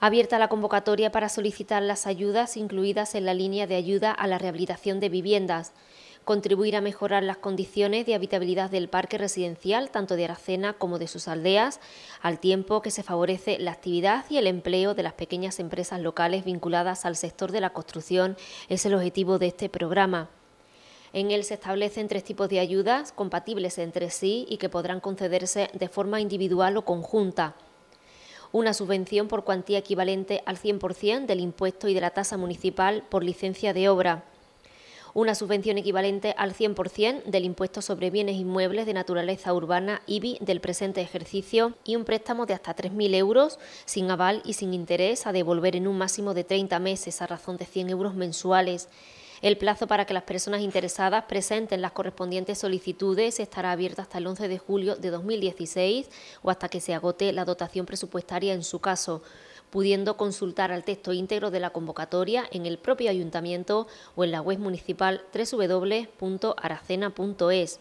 abierta la convocatoria para solicitar las ayudas incluidas en la línea de ayuda a la rehabilitación de viviendas, contribuir a mejorar las condiciones de habitabilidad del parque residencial, tanto de Aracena como de sus aldeas, al tiempo que se favorece la actividad y el empleo de las pequeñas empresas locales vinculadas al sector de la construcción, es el objetivo de este programa. En él se establecen tres tipos de ayudas compatibles entre sí y que podrán concederse de forma individual o conjunta una subvención por cuantía equivalente al 100% del impuesto y de la tasa municipal por licencia de obra, una subvención equivalente al 100% del impuesto sobre bienes inmuebles de naturaleza urbana IBI del presente ejercicio y un préstamo de hasta 3.000 euros sin aval y sin interés a devolver en un máximo de 30 meses a razón de 100 euros mensuales. El plazo para que las personas interesadas presenten las correspondientes solicitudes estará abierto hasta el 11 de julio de 2016 o hasta que se agote la dotación presupuestaria en su caso pudiendo consultar al texto íntegro de la convocatoria en el propio ayuntamiento o en la web municipal www.aracena.es.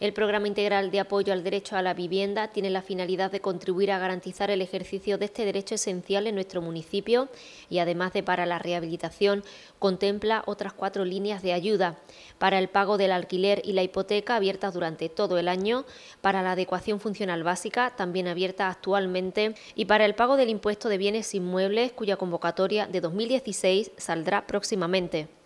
El Programa Integral de Apoyo al Derecho a la Vivienda tiene la finalidad de contribuir a garantizar el ejercicio de este derecho esencial en nuestro municipio y además de para la rehabilitación contempla otras cuatro líneas de ayuda para el pago del alquiler y la hipoteca abiertas durante todo el año, para la adecuación funcional básica también abierta actualmente y para el pago del impuesto de bienes inmuebles cuya convocatoria de 2016 saldrá próximamente.